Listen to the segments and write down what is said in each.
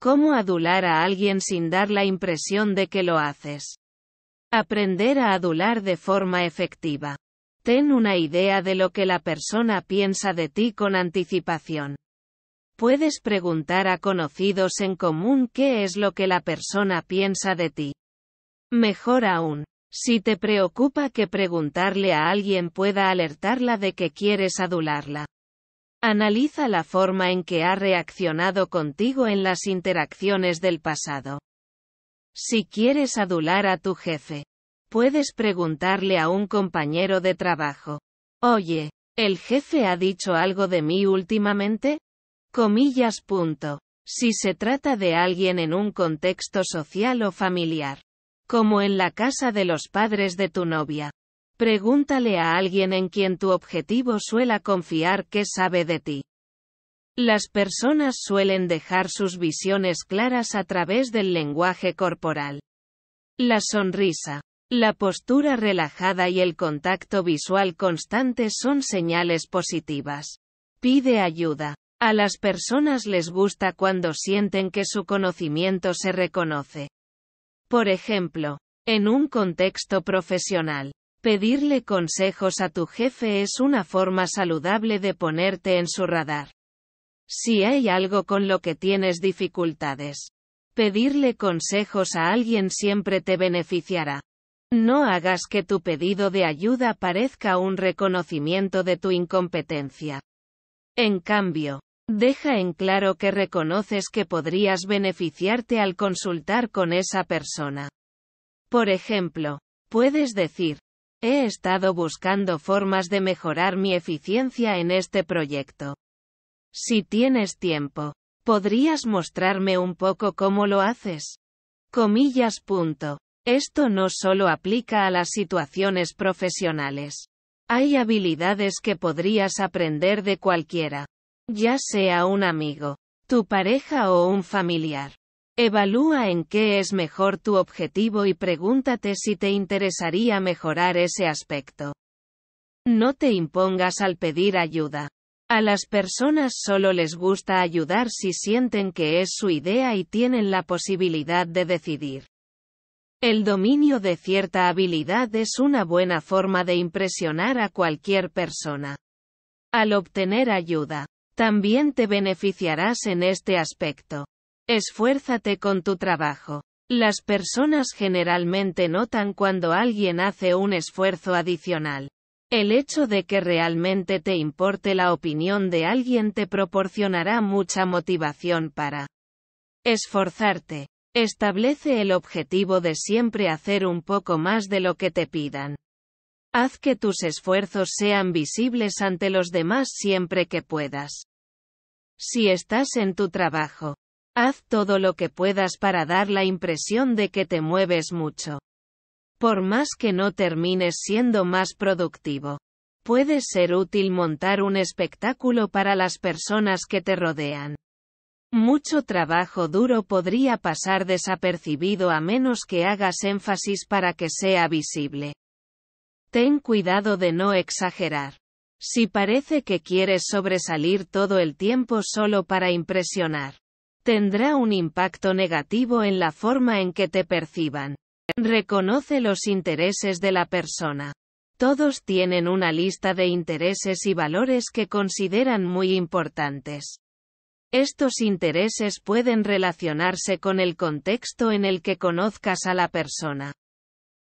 ¿Cómo adular a alguien sin dar la impresión de que lo haces? Aprender a adular de forma efectiva. Ten una idea de lo que la persona piensa de ti con anticipación. Puedes preguntar a conocidos en común qué es lo que la persona piensa de ti. Mejor aún, si te preocupa que preguntarle a alguien pueda alertarla de que quieres adularla. Analiza la forma en que ha reaccionado contigo en las interacciones del pasado. Si quieres adular a tu jefe, puedes preguntarle a un compañero de trabajo. Oye, ¿el jefe ha dicho algo de mí últimamente? Comillas. Punto. Si se trata de alguien en un contexto social o familiar. Como en la casa de los padres de tu novia. Pregúntale a alguien en quien tu objetivo suela confiar qué sabe de ti. Las personas suelen dejar sus visiones claras a través del lenguaje corporal. La sonrisa, la postura relajada y el contacto visual constante son señales positivas. Pide ayuda. A las personas les gusta cuando sienten que su conocimiento se reconoce. Por ejemplo, en un contexto profesional, Pedirle consejos a tu jefe es una forma saludable de ponerte en su radar. Si hay algo con lo que tienes dificultades, pedirle consejos a alguien siempre te beneficiará. No hagas que tu pedido de ayuda parezca un reconocimiento de tu incompetencia. En cambio, deja en claro que reconoces que podrías beneficiarte al consultar con esa persona. Por ejemplo, puedes decir, He estado buscando formas de mejorar mi eficiencia en este proyecto. Si tienes tiempo, ¿podrías mostrarme un poco cómo lo haces? Comillas. Punto. Esto no solo aplica a las situaciones profesionales. Hay habilidades que podrías aprender de cualquiera, ya sea un amigo, tu pareja o un familiar. Evalúa en qué es mejor tu objetivo y pregúntate si te interesaría mejorar ese aspecto. No te impongas al pedir ayuda. A las personas solo les gusta ayudar si sienten que es su idea y tienen la posibilidad de decidir. El dominio de cierta habilidad es una buena forma de impresionar a cualquier persona. Al obtener ayuda, también te beneficiarás en este aspecto. Esfuérzate con tu trabajo. Las personas generalmente notan cuando alguien hace un esfuerzo adicional. El hecho de que realmente te importe la opinión de alguien te proporcionará mucha motivación para esforzarte. Establece el objetivo de siempre hacer un poco más de lo que te pidan. Haz que tus esfuerzos sean visibles ante los demás siempre que puedas. Si estás en tu trabajo, Haz todo lo que puedas para dar la impresión de que te mueves mucho. Por más que no termines siendo más productivo. Puede ser útil montar un espectáculo para las personas que te rodean. Mucho trabajo duro podría pasar desapercibido a menos que hagas énfasis para que sea visible. Ten cuidado de no exagerar. Si parece que quieres sobresalir todo el tiempo solo para impresionar, tendrá un impacto negativo en la forma en que te perciban. Reconoce los intereses de la persona. Todos tienen una lista de intereses y valores que consideran muy importantes. Estos intereses pueden relacionarse con el contexto en el que conozcas a la persona.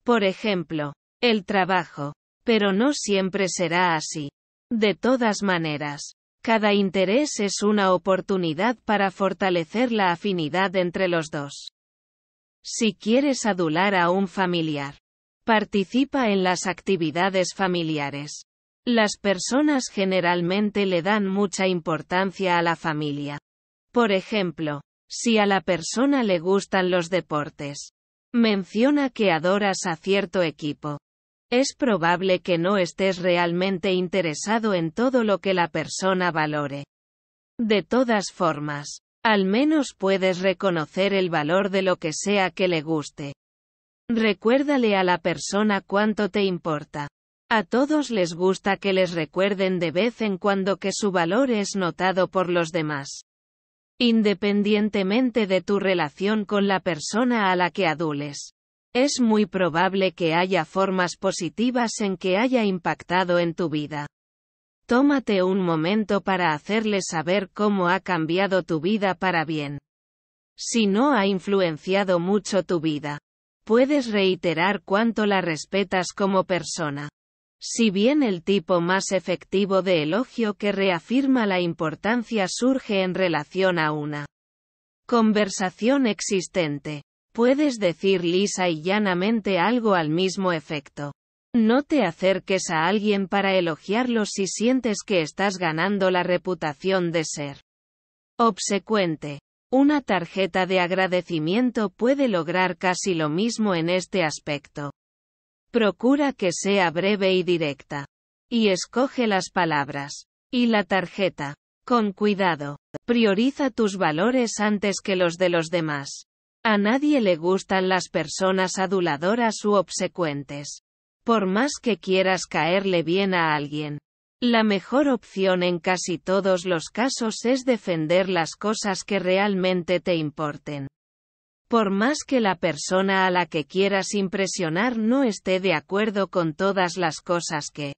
Por ejemplo, el trabajo. Pero no siempre será así. De todas maneras, cada interés es una oportunidad para fortalecer la afinidad entre los dos. Si quieres adular a un familiar, participa en las actividades familiares. Las personas generalmente le dan mucha importancia a la familia. Por ejemplo, si a la persona le gustan los deportes, menciona que adoras a cierto equipo. Es probable que no estés realmente interesado en todo lo que la persona valore. De todas formas, al menos puedes reconocer el valor de lo que sea que le guste. Recuérdale a la persona cuánto te importa. A todos les gusta que les recuerden de vez en cuando que su valor es notado por los demás. Independientemente de tu relación con la persona a la que adules. Es muy probable que haya formas positivas en que haya impactado en tu vida. Tómate un momento para hacerle saber cómo ha cambiado tu vida para bien. Si no ha influenciado mucho tu vida, puedes reiterar cuánto la respetas como persona. Si bien el tipo más efectivo de elogio que reafirma la importancia surge en relación a una conversación existente, Puedes decir lisa y llanamente algo al mismo efecto. No te acerques a alguien para elogiarlo si sientes que estás ganando la reputación de ser obsecuente. Una tarjeta de agradecimiento puede lograr casi lo mismo en este aspecto. Procura que sea breve y directa. Y escoge las palabras. Y la tarjeta. Con cuidado. Prioriza tus valores antes que los de los demás. A nadie le gustan las personas aduladoras u obsecuentes. Por más que quieras caerle bien a alguien, la mejor opción en casi todos los casos es defender las cosas que realmente te importen. Por más que la persona a la que quieras impresionar no esté de acuerdo con todas las cosas que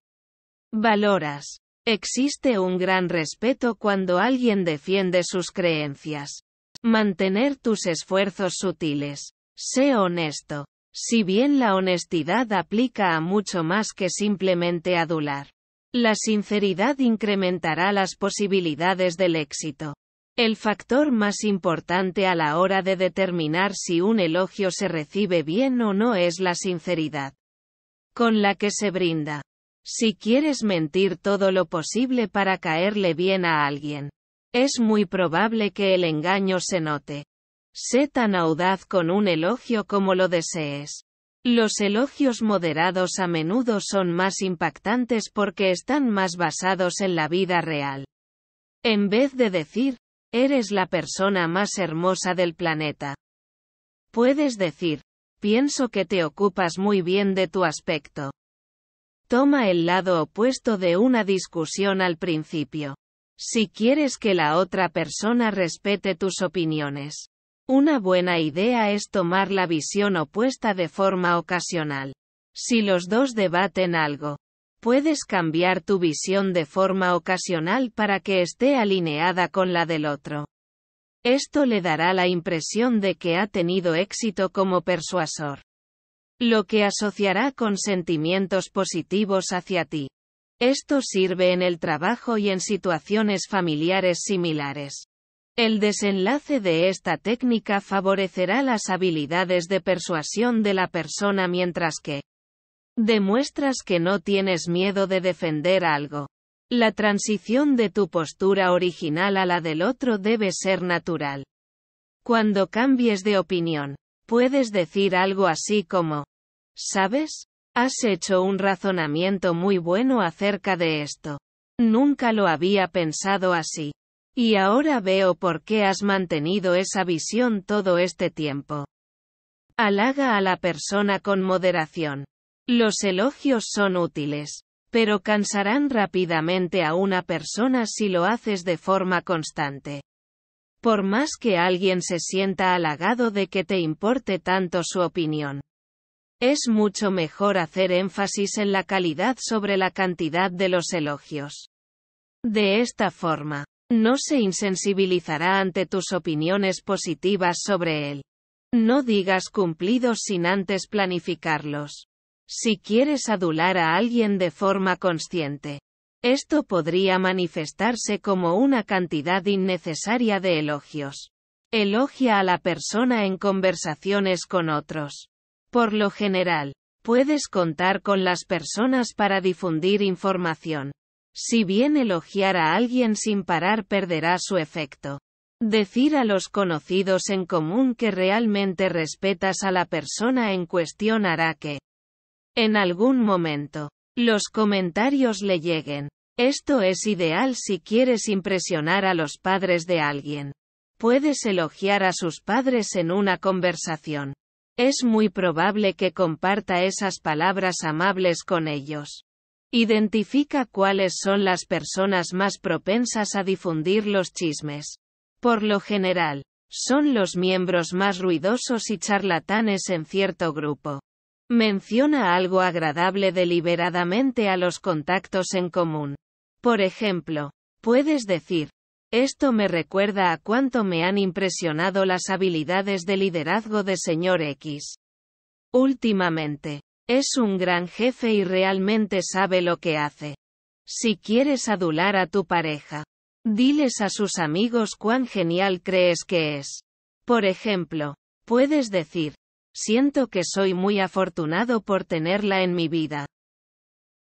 valoras, existe un gran respeto cuando alguien defiende sus creencias. Mantener tus esfuerzos sutiles. Sé honesto. Si bien la honestidad aplica a mucho más que simplemente adular, la sinceridad incrementará las posibilidades del éxito. El factor más importante a la hora de determinar si un elogio se recibe bien o no es la sinceridad con la que se brinda. Si quieres mentir todo lo posible para caerle bien a alguien, es muy probable que el engaño se note. Sé tan audaz con un elogio como lo desees. Los elogios moderados a menudo son más impactantes porque están más basados en la vida real. En vez de decir, eres la persona más hermosa del planeta. Puedes decir, pienso que te ocupas muy bien de tu aspecto. Toma el lado opuesto de una discusión al principio. Si quieres que la otra persona respete tus opiniones, una buena idea es tomar la visión opuesta de forma ocasional. Si los dos debaten algo, puedes cambiar tu visión de forma ocasional para que esté alineada con la del otro. Esto le dará la impresión de que ha tenido éxito como persuasor, lo que asociará con sentimientos positivos hacia ti. Esto sirve en el trabajo y en situaciones familiares similares. El desenlace de esta técnica favorecerá las habilidades de persuasión de la persona mientras que demuestras que no tienes miedo de defender algo. La transición de tu postura original a la del otro debe ser natural. Cuando cambies de opinión, puedes decir algo así como, ¿sabes? Has hecho un razonamiento muy bueno acerca de esto. Nunca lo había pensado así. Y ahora veo por qué has mantenido esa visión todo este tiempo. Alaga a la persona con moderación. Los elogios son útiles, pero cansarán rápidamente a una persona si lo haces de forma constante. Por más que alguien se sienta halagado de que te importe tanto su opinión, es mucho mejor hacer énfasis en la calidad sobre la cantidad de los elogios. De esta forma, no se insensibilizará ante tus opiniones positivas sobre él. No digas cumplidos sin antes planificarlos. Si quieres adular a alguien de forma consciente, esto podría manifestarse como una cantidad innecesaria de elogios. Elogia a la persona en conversaciones con otros. Por lo general, puedes contar con las personas para difundir información. Si bien elogiar a alguien sin parar perderá su efecto. Decir a los conocidos en común que realmente respetas a la persona en cuestión hará que, en algún momento, los comentarios le lleguen. Esto es ideal si quieres impresionar a los padres de alguien. Puedes elogiar a sus padres en una conversación. Es muy probable que comparta esas palabras amables con ellos. Identifica cuáles son las personas más propensas a difundir los chismes. Por lo general, son los miembros más ruidosos y charlatanes en cierto grupo. Menciona algo agradable deliberadamente a los contactos en común. Por ejemplo, puedes decir, esto me recuerda a cuánto me han impresionado las habilidades de liderazgo de señor X. Últimamente. Es un gran jefe y realmente sabe lo que hace. Si quieres adular a tu pareja, diles a sus amigos cuán genial crees que es. Por ejemplo, puedes decir, siento que soy muy afortunado por tenerla en mi vida.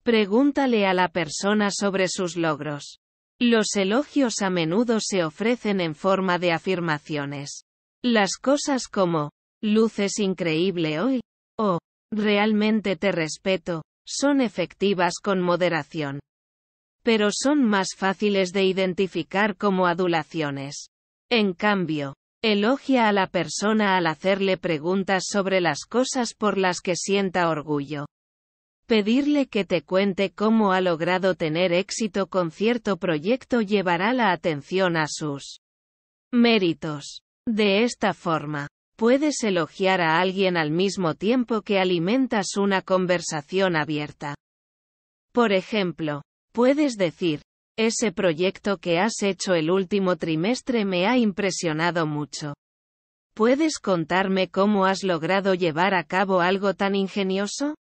Pregúntale a la persona sobre sus logros. Los elogios a menudo se ofrecen en forma de afirmaciones. Las cosas como, luces increíble hoy, o, realmente te respeto, son efectivas con moderación. Pero son más fáciles de identificar como adulaciones. En cambio, elogia a la persona al hacerle preguntas sobre las cosas por las que sienta orgullo. Pedirle que te cuente cómo ha logrado tener éxito con cierto proyecto llevará la atención a sus méritos. De esta forma, puedes elogiar a alguien al mismo tiempo que alimentas una conversación abierta. Por ejemplo, puedes decir, ese proyecto que has hecho el último trimestre me ha impresionado mucho. ¿Puedes contarme cómo has logrado llevar a cabo algo tan ingenioso?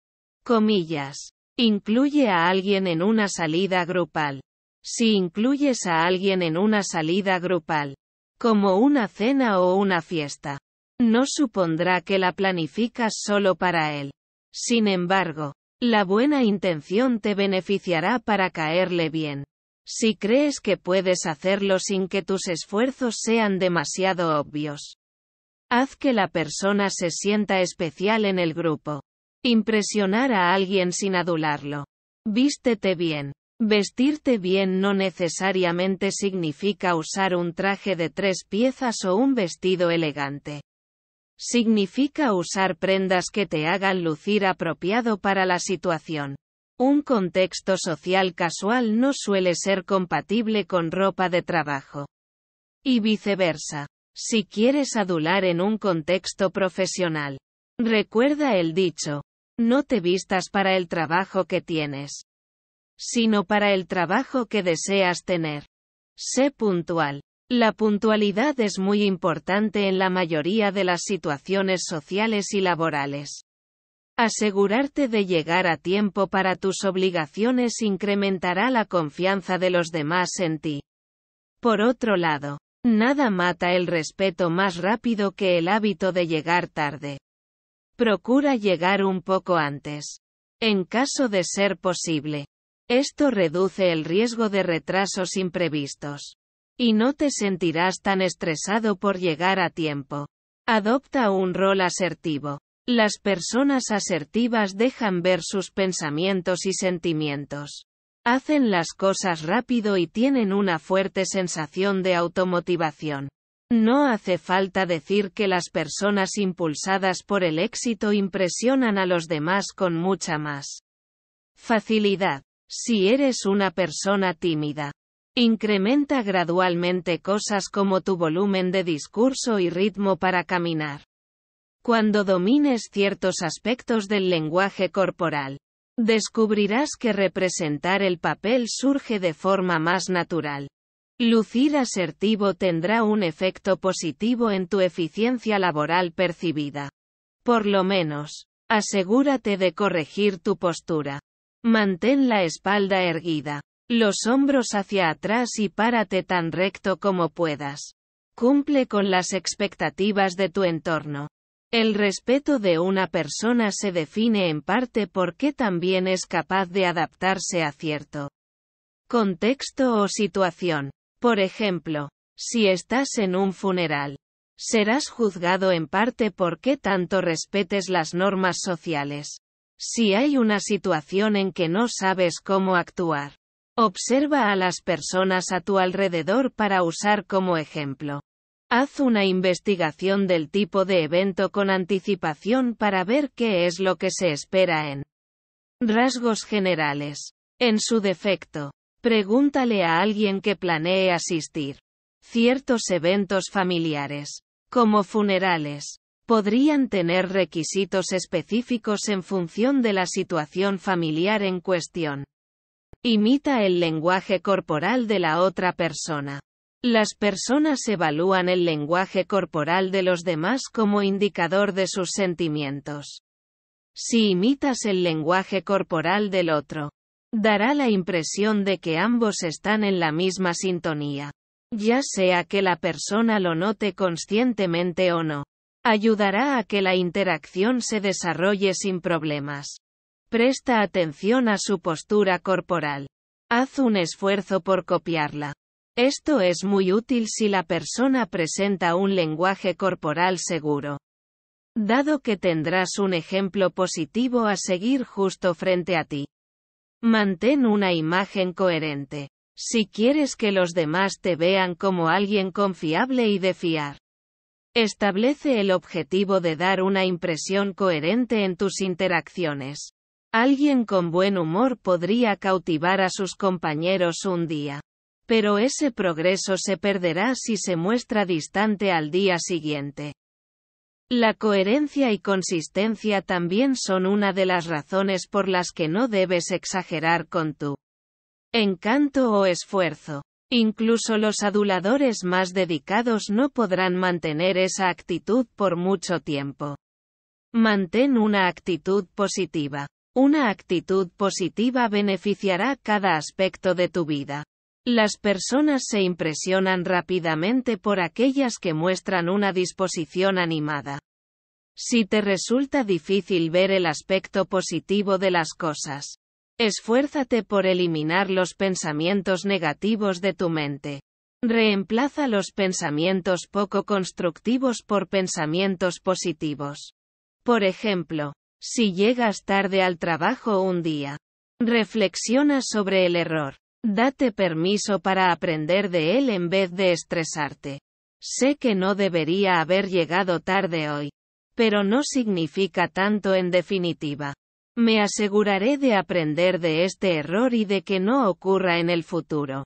Comillas. Incluye a alguien en una salida grupal. Si incluyes a alguien en una salida grupal, como una cena o una fiesta, no supondrá que la planificas solo para él. Sin embargo, la buena intención te beneficiará para caerle bien. Si crees que puedes hacerlo sin que tus esfuerzos sean demasiado obvios. Haz que la persona se sienta especial en el grupo. Impresionar a alguien sin adularlo. Vístete bien. Vestirte bien no necesariamente significa usar un traje de tres piezas o un vestido elegante. Significa usar prendas que te hagan lucir apropiado para la situación. Un contexto social casual no suele ser compatible con ropa de trabajo. Y viceversa. Si quieres adular en un contexto profesional, recuerda el dicho, no te vistas para el trabajo que tienes, sino para el trabajo que deseas tener. Sé puntual. La puntualidad es muy importante en la mayoría de las situaciones sociales y laborales. Asegurarte de llegar a tiempo para tus obligaciones incrementará la confianza de los demás en ti. Por otro lado, nada mata el respeto más rápido que el hábito de llegar tarde. Procura llegar un poco antes. En caso de ser posible. Esto reduce el riesgo de retrasos imprevistos. Y no te sentirás tan estresado por llegar a tiempo. Adopta un rol asertivo. Las personas asertivas dejan ver sus pensamientos y sentimientos. Hacen las cosas rápido y tienen una fuerte sensación de automotivación. No hace falta decir que las personas impulsadas por el éxito impresionan a los demás con mucha más facilidad. Si eres una persona tímida, incrementa gradualmente cosas como tu volumen de discurso y ritmo para caminar. Cuando domines ciertos aspectos del lenguaje corporal, descubrirás que representar el papel surge de forma más natural. Lucir asertivo tendrá un efecto positivo en tu eficiencia laboral percibida. Por lo menos, asegúrate de corregir tu postura. Mantén la espalda erguida, los hombros hacia atrás y párate tan recto como puedas. Cumple con las expectativas de tu entorno. El respeto de una persona se define en parte porque también es capaz de adaptarse a cierto contexto o situación. Por ejemplo, si estás en un funeral, serás juzgado en parte por qué tanto respetes las normas sociales. Si hay una situación en que no sabes cómo actuar, observa a las personas a tu alrededor para usar como ejemplo. Haz una investigación del tipo de evento con anticipación para ver qué es lo que se espera en rasgos generales. En su defecto, Pregúntale a alguien que planee asistir. Ciertos eventos familiares, como funerales, podrían tener requisitos específicos en función de la situación familiar en cuestión. Imita el lenguaje corporal de la otra persona. Las personas evalúan el lenguaje corporal de los demás como indicador de sus sentimientos. Si imitas el lenguaje corporal del otro, dará la impresión de que ambos están en la misma sintonía. Ya sea que la persona lo note conscientemente o no. Ayudará a que la interacción se desarrolle sin problemas. Presta atención a su postura corporal. Haz un esfuerzo por copiarla. Esto es muy útil si la persona presenta un lenguaje corporal seguro. Dado que tendrás un ejemplo positivo a seguir justo frente a ti. Mantén una imagen coherente. Si quieres que los demás te vean como alguien confiable y de fiar. Establece el objetivo de dar una impresión coherente en tus interacciones. Alguien con buen humor podría cautivar a sus compañeros un día. Pero ese progreso se perderá si se muestra distante al día siguiente. La coherencia y consistencia también son una de las razones por las que no debes exagerar con tu encanto o esfuerzo. Incluso los aduladores más dedicados no podrán mantener esa actitud por mucho tiempo. Mantén una actitud positiva. Una actitud positiva beneficiará cada aspecto de tu vida. Las personas se impresionan rápidamente por aquellas que muestran una disposición animada. Si te resulta difícil ver el aspecto positivo de las cosas, esfuérzate por eliminar los pensamientos negativos de tu mente. Reemplaza los pensamientos poco constructivos por pensamientos positivos. Por ejemplo, si llegas tarde al trabajo un día, reflexiona sobre el error Date permiso para aprender de él en vez de estresarte. Sé que no debería haber llegado tarde hoy. Pero no significa tanto en definitiva. Me aseguraré de aprender de este error y de que no ocurra en el futuro.